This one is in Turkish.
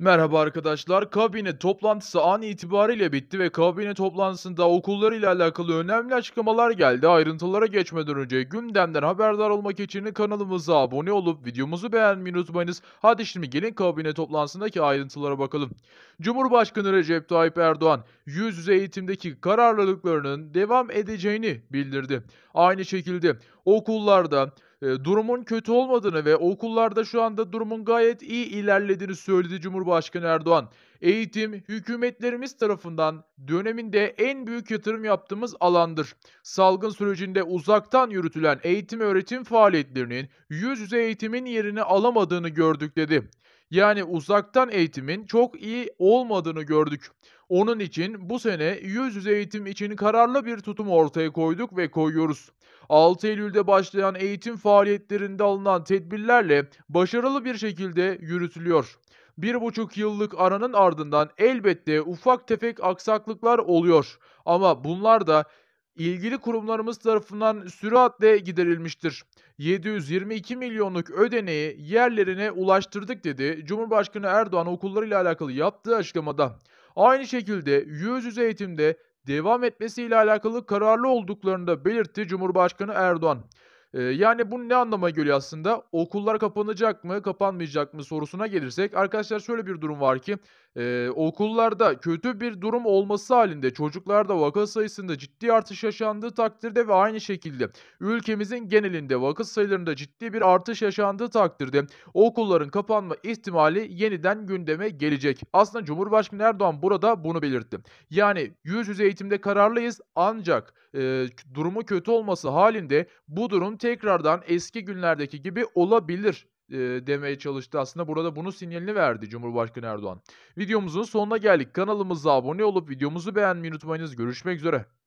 Merhaba arkadaşlar. Kabine toplantısı an itibariyle bitti ve kabine toplantısında ile alakalı önemli açıklamalar geldi. Ayrıntılara geçmeden önce gündemden haberdar olmak için kanalımıza abone olup videomuzu beğenmeyi unutmayınız. Hadi şimdi gelin kabine toplantısındaki ayrıntılara bakalım. Cumhurbaşkanı Recep Tayyip Erdoğan yüz yüze eğitimdeki kararlılıklarının devam edeceğini bildirdi. Aynı şekilde okullarda durumun kötü olmadığını ve okullarda şu anda durumun gayet iyi ilerlediğini söyledi Cumhurbaşkanı Erdoğan. Eğitim hükümetlerimiz tarafından döneminde en büyük yatırım yaptığımız alandır. Salgın sürecinde uzaktan yürütülen eğitim öğretim faaliyetlerinin yüz yüze eğitimin yerini alamadığını gördük dedi. Yani uzaktan eğitimin çok iyi olmadığını gördük. Onun için bu sene yüz yüze eğitim için kararlı bir tutum ortaya koyduk ve koyuyoruz. 6 Eylül'de başlayan eğitim faaliyetlerinde alınan tedbirlerle başarılı bir şekilde yürütülüyor. Bir buçuk yıllık aranın ardından elbette ufak tefek aksaklıklar oluyor. Ama bunlar da ilgili kurumlarımız tarafından süratle giderilmiştir. 722 milyonluk ödeneği yerlerine ulaştırdık dedi Cumhurbaşkanı Erdoğan okullarıyla alakalı yaptığı açıklamada. Aynı şekilde yüz yüze eğitimde devam etmesiyle alakalı kararlı olduklarını da belirtti Cumhurbaşkanı Erdoğan yani bu ne anlama geliyor aslında? Okullar kapanacak mı, kapanmayacak mı sorusuna gelirsek arkadaşlar şöyle bir durum var ki e, okullarda kötü bir durum olması halinde çocuklarda vaka sayısında ciddi artış yaşandığı takdirde ve aynı şekilde ülkemizin genelinde vaka sayılarında ciddi bir artış yaşandığı takdirde okulların kapanma ihtimali yeniden gündeme gelecek. Aslında Cumhurbaşkanı Erdoğan burada bunu belirtti. Yani yüz yüze eğitimde kararlıyız ancak e, durumu kötü olması halinde bu durum tekrardan eski günlerdeki gibi olabilir e, demeye çalıştı. Aslında burada bunu sinyalini verdi Cumhurbaşkanı Erdoğan. Videomuzun sonuna geldik. Kanalımıza abone olup videomuzu beğenmeyi unutmayınız. Görüşmek üzere.